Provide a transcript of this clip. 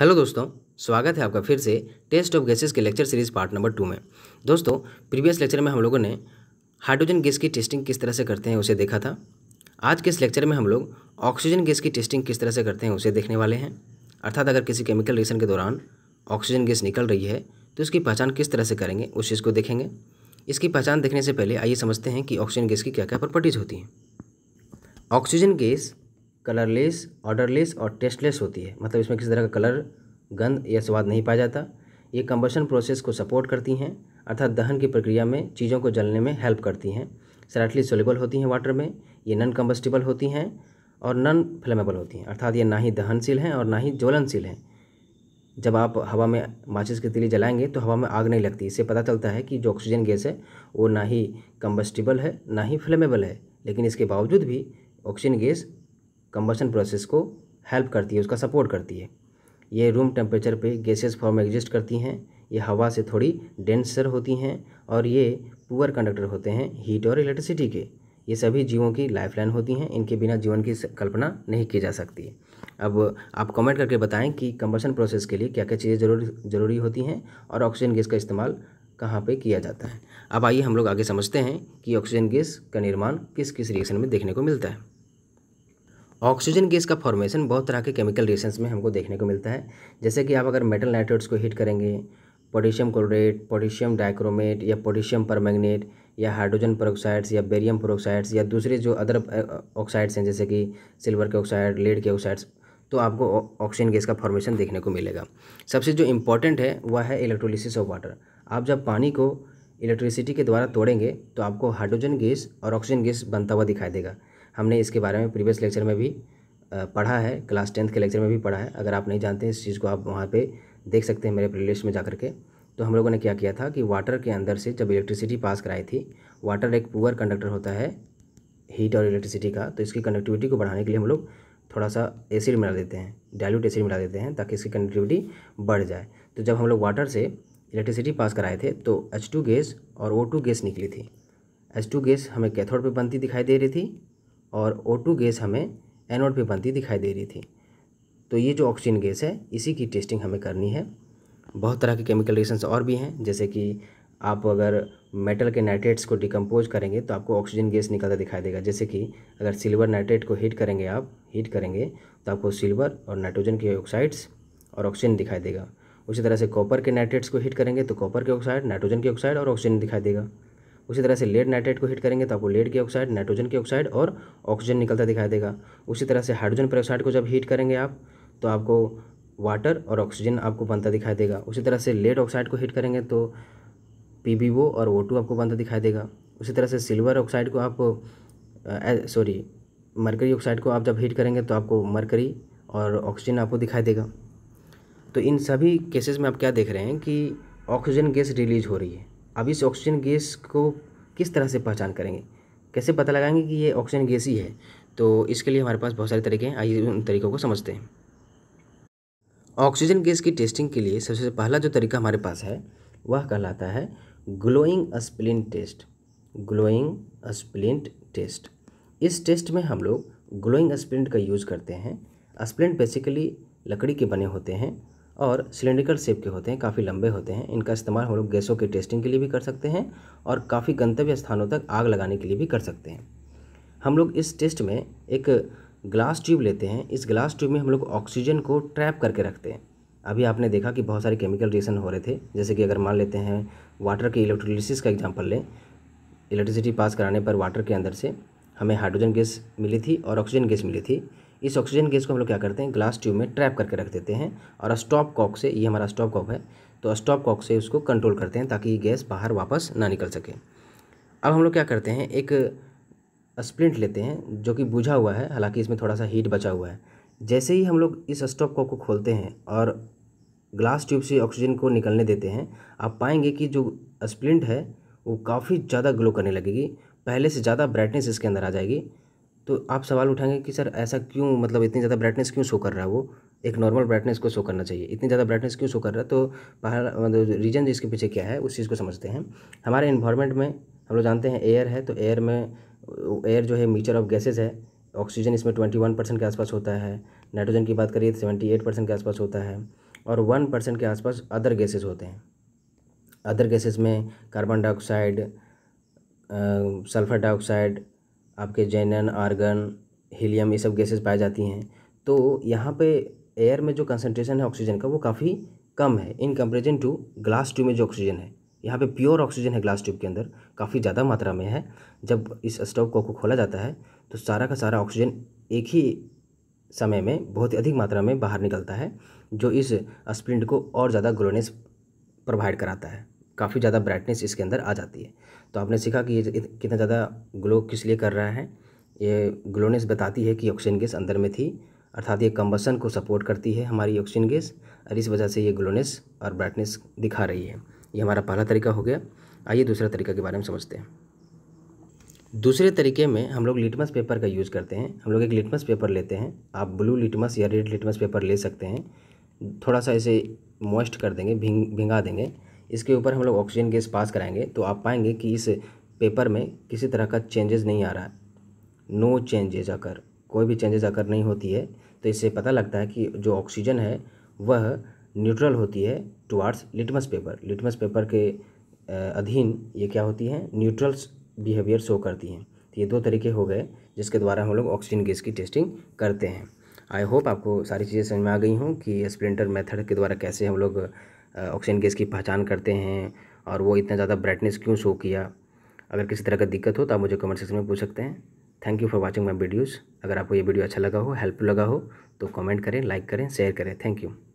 hello दोस्तों स्वागत है आपका फिर से टेस्ट ऑफ गैसेस के lecture series part number two में दोस्तों प्रीवियस लेक्चर में हम लोगों ने हाइड्रोजन गैस की टेस्टिंग किस तरह से करते हैं उसे देखा था आज के इस लेक्चर में हम लोग ऑक्सीजन गैस की टेस्टिंग किस तरह से करते हैं उसे देखने वाले हैं अर्थात अगर किसी केमिकल रिएक्शन के दौरान ऑक्सीजन गैस निकल रही है तो इसकी पहचान किस तरह से करेंगे उस चीज़ को देखेंगे इसकी पहचान देखने से पहले आइए समझते हैं कि ऑक्सीजन गैस की क्या क्या प्रॉपर्टीज़ होती हैं ऑक्सीजन गैस कलरलेस ऑर्डरलेस और टेस्टलेस होती है मतलब इसमें किसी तरह का कलर गंध या स्वाद नहीं पाया जाता ये कंबशन प्रोसेस को सपोर्ट करती हैं अर्थात दहन की प्रक्रिया में चीज़ों को जलने में हेल्प करती हैं सैटली सोलेबल होती हैं वाटर में ये नन कम्बस्टिबल होती हैं और नन फ्लेमेबल होती हैं अर्थात ये ना ही दहनशील हैं और ना ही ज्वलनशील हैं जब आप हवा में माचिस की तिली जलाएंगे तो हवा में आग नहीं लगती इससे पता चलता है कि जो ऑक्सीजन गैस है वो ना ही कम्बस्टिबल है ना ही फ्लेमेबल है लेकिन इसके बावजूद भी ऑक्सीजन गैस कम्बसन प्रोसेस को हेल्प करती है उसका सपोर्ट करती है ये रूम टेम्परेचर पे गैसेस फॉर्म में एग्जिस्ट करती हैं ये हवा से थोड़ी डेंसर होती हैं और ये पुअर कंडक्टर होते हैं हीट और इलेक्ट्रिसिटी के ये सभी जीवों की लाइफ लाइन होती हैं इनके बिना जीवन की कल्पना नहीं की जा सकती है अब आप कमेंट करके बताएं कि कंबसन प्रोसेस के लिए क्या क्या चीज़ें जरूरी ज़रूरी होती हैं और ऑक्सीजन गैस का इस्तेमाल कहाँ पे किया जाता है अब आइए हम लोग आगे समझते हैं कि ऑक्सीजन गैस का निर्माण किस किस रिएक्शन में देखने को मिलता है ऑक्सीजन गैस का फॉर्मेशन बहुत तरह के केमिकल रिएक्शंस में हमको देखने को मिलता है जैसे कि आप अगर मेटल नाइट्रेट्स को हीट करेंगे पोटेशियम क्लोरेट पोटेशियम डाइक्रोमेट या पोटेशियम परमैग्नेट या हाइड्रोजन परोक्साइड्स या बेरियम परोक्साइड्स या दूसरे जो अदर ऑक्साइड्स uh, हैं जैसे कि सिल्वर के ऑक्साइड लेड के ऑक्साइड्स तो आपको ऑक्सीजन गैस का फॉर्मेशन देखने को मिलेगा सबसे जो इम्पोर्टेंट है वह है इलेक्ट्रोलिसिस ऑफ वाटर आप जब पानी को इलेक्ट्रिसिटी के द्वारा तोड़ेंगे तो आपको हाइड्रोजन गैस और ऑक्सीजन गैस बनता हुआ दिखाई देगा हमने इसके बारे में प्रीवियस लेक्चर में भी पढ़ा है क्लास टेंथ के लेक्चर में भी पढ़ा है अगर आप नहीं जानते इस चीज़ को आप वहाँ पर देख सकते हैं मेरे प्लेलिस्ट में जा के तो हम लोगों ने क्या किया था कि वाटर के अंदर से जब इलेक्ट्रिसिटी पास कराई थी वाटर एक पुअर कंडक्टर होता है हीट और इलेक्ट्रिसिटी का तो इसकी कंडक्टिविटी को बढ़ाने के लिए हम लोग थोड़ा सा एसिड मिला देते हैं डायल्यूट एसिड मिला देते हैं ताकि इसकी कंडक्टिविटी बढ़ जाए तो जब हम लोग वाटर से इलेक्ट्रिसिटी पास कराए थे तो एच टू गैस और ओ टू गैस निकली थी एच टू गैस हमें कैथोड पर बनती दिखाई दे रही थी और O2 गैस हमें एनोड पे बनती दिखाई दे रही थी तो ये जो ऑक्सीजन गैस है इसी की टेस्टिंग हमें करनी है बहुत तरह के केमिकल रिएक्शंस और भी हैं जैसे कि आप अगर मेटल के नाइट्रेट्स को डिकम्पोज करेंगे तो आपको ऑक्सीजन गैस निकलता दिखाई देगा जैसे कि अगर सिल्वर नाइट्रेट को हीट करेंगे आप हीट करेंगे तो आपको सिल्वर और नाइट्रोजन के ऑक्साइड्स और ऑक्सीजन दिखाई देगा उसी तरह से कॉपर के नाइट्रेट्स को हीट करेंगे तो कॉपर के ऑक्साइड नाइट्रोजन के ऑक्साइड और ऑक्सीजन दिखाई देगा उसी तरह से लेड नाइट्रेट को हीट करेंगे तो आपको लेड की ऑक्साइड नाइट्रोजन की ऑक्साइड और ऑक्सीजन निकलता दिखाई देगा उसी तरह से हाइड्रोजन पेरोक्साइड को जब हीट करेंगे आप तो आपको वाटर और ऑक्सीजन आपको बनता दिखाई देगा उसी तरह से लेड ऑक्साइड को हीट करेंगे तो पी और ओ आपको बनता दिखाई देगा उसी तरह से सिल्वर ऑक्साइड को आप सॉरी मरकरी ऑक्साइड को आप जब हीट करेंगे तो आपको मरकरी और ऑक्सीजन आपको दिखाई देगा तो इन सभी केसेस में आप क्या देख रहे हैं कि ऑक्सीजन गैस रिलीज हो रही है अब इस ऑक्सीजन गैस को किस तरह से पहचान करेंगे कैसे पता लगाएंगे कि ये ऑक्सीजन गैस ही है तो इसके लिए हमारे पास बहुत सारे तरीके हैं आइए उन तरीक़ों को समझते हैं ऑक्सीजन गैस की टेस्टिंग के लिए सबसे पहला जो तरीका हमारे पास है वह कहलाता है glowing splint test glowing splint test इस टेस्ट में हम लोग ग्लोइंग स्प्लिंट का यूज़ करते हैं स्प्लिंट बेसिकली लकड़ी के बने होते हैं और सिलेंड्रिकल शेप के होते हैं काफ़ी लंबे होते हैं इनका इस्तेमाल हम लोग गैसों के टेस्टिंग के लिए भी कर सकते हैं और काफ़ी गंतव्य स्थानों तक आग लगाने के लिए भी कर सकते हैं हम लोग इस टेस्ट में एक ग्लास ट्यूब लेते हैं इस ग्लास ट्यूब में हम लोग ऑक्सीजन को ट्रैप करके रखते हैं अभी आपने देखा कि बहुत सारे केमिकल रिएक्शन हो रहे थे जैसे कि अगर मान लेते हैं वाटर के इलेक्ट्रोलिसिस का एग्जाम्पल लें इलेक्ट्रिसिटी पास कराने पर वाटर के अंदर से हमें हाइड्रोजन गैस मिली थी और ऑक्सीजन गैस मिली थी इस ऑक्सीजन गैस को हम लोग क्या करते हैं ग्लास ट्यूब में ट्रैप करके रख देते हैं और स्टॉप कॉक से ये हमारा स्टॉप कॉक है तो स्टॉप कॉक से उसको कंट्रोल करते हैं ताकि ये गैस बाहर वापस ना निकल सके अब हम लोग क्या करते हैं एक स्प्लिंट लेते हैं जो कि बुझा हुआ है हालांकि इसमें थोड़ा सा हीट बचा हुआ है जैसे ही हम लोग इस स्टॉप कॉक को खोलते हैं और ग्लास ट्यूब से ऑक्सीजन को निकलने देते हैं आप पाएंगे कि जो स्प्लिंट है वो काफ़ी ज़्यादा ग्लो करने लगेगी पहले से ज़्यादा ब्राइटनेस इसके अंदर आ जाएगी तो आप सवाल उठाएंगे कि सर ऐसा क्यों मतलब इतनी ज़्यादा ब्राइटनेस क्यों शो कर रहा है वो एक नॉर्मल ब्राइटनेस को शो करना चाहिए इतनी ज़्यादा ब्राइटनेस क्यों शो कर रहा है तो मतलब रीज़न इसके पीछे क्या है उस चीज़ को समझते हैं हमारे इन्वायरमेंट में हम लोग जानते हैं एयर है तो एयर में एयर जो है मीचर ऑफ गैसेज है ऑक्सीजन इसमें ट्वेंटी वन परसेंट के आसपास होता है नाइट्रोजन की बात करिए तो सेवेंटी एट परसेंट के आसपास होता है और वन परसेंट के आसपास अदर गैसेज होते हैं अदर गैसेज में कार्बन डाइऑक्साइड सल्फ़र डाइऑक्साइड आपके जेनन आर्गन हीलियम ये सब गैसेस पाई जाती हैं तो यहाँ पे एयर में जो कंसनट्रेशन है ऑक्सीजन का वो काफ़ी कम है in comparison to glass tube में जो ऑक्सीजन है यहाँ पे प्योर ऑक्सीजन है ग्लास ट्यूब के अंदर काफ़ी ज़्यादा मात्रा में है जब इस स्टोव को खोला जाता है तो सारा का सारा ऑक्सीजन एक ही समय में बहुत ही अधिक मात्रा में बाहर निकलता है जो इस स्प्रिंट को और ज़्यादा ग्लोनेस प्रोवाइड कराता है काफ़ी ज़्यादा ब्राइटनेस इसके अंदर आ जाती है तो आपने सीखा कि ये कितना ज़्यादा ग्लो किस लिए कर रहा है ये ग्लोनेस बताती है कि ऑक्सीजन गैस अंदर में थी अर्थात ये कम्बसन को सपोर्ट करती है हमारी ऑक्सीजन गैस और इस वजह से ये ग्लोनेस और ब्राइटनेस दिखा रही है ये हमारा पहला तरीका हो गया आइए दूसरा तरीका के बारे में समझते हैं दूसरे तरीके में हम लोग लिटमस पेपर का यूज़ करते हैं हम लोग एक लिटमस पेपर लेते हैं आप ब्लू लिटमस या रेड लिटमस पेपर ले सकते हैं थोड़ा सा इसे मॉइस्ट कर देंगे भिंग भिंगा देंगे इसके ऊपर हम लोग ऑक्सीजन गैस पास कराएंगे तो आप पाएंगे कि इस पेपर में किसी तरह का चेंजेस नहीं आ रहा है नो चेंजेज आकर कोई भी चेंजेस आकर नहीं होती है तो इससे पता लगता है कि जो ऑक्सीजन है वह न्यूट्रल होती है towards litmus paper litmus paper के अधीन ये क्या होती है न्यूट्रल्स बिहेवियर शो करती हैं तो ये दो तरीके हो गए जिसके द्वारा हम लोग ऑक्सीजन गैस की टेस्टिंग करते हैं आई होप आपको सारी चीज़ें समझ में आ गई हूँ कि स्प्लेंडर मेथड के द्वारा कैसे हम लोग ऑक्सीजन गैस की पहचान करते हैं और वो इतना ज़्यादा ब्राइटनेस क्यों शो किया अगर किसी तरह का दिक्कत हो तो आप मुझे कमेंट सेक्शन में पूछ सकते हैं thank you for watching my videos अगर आपको ये वीडियो अच्छा लगा हो हेल्पफुल लगा हो तो कमेंट करें लाइक करें शेयर करें थैंक यू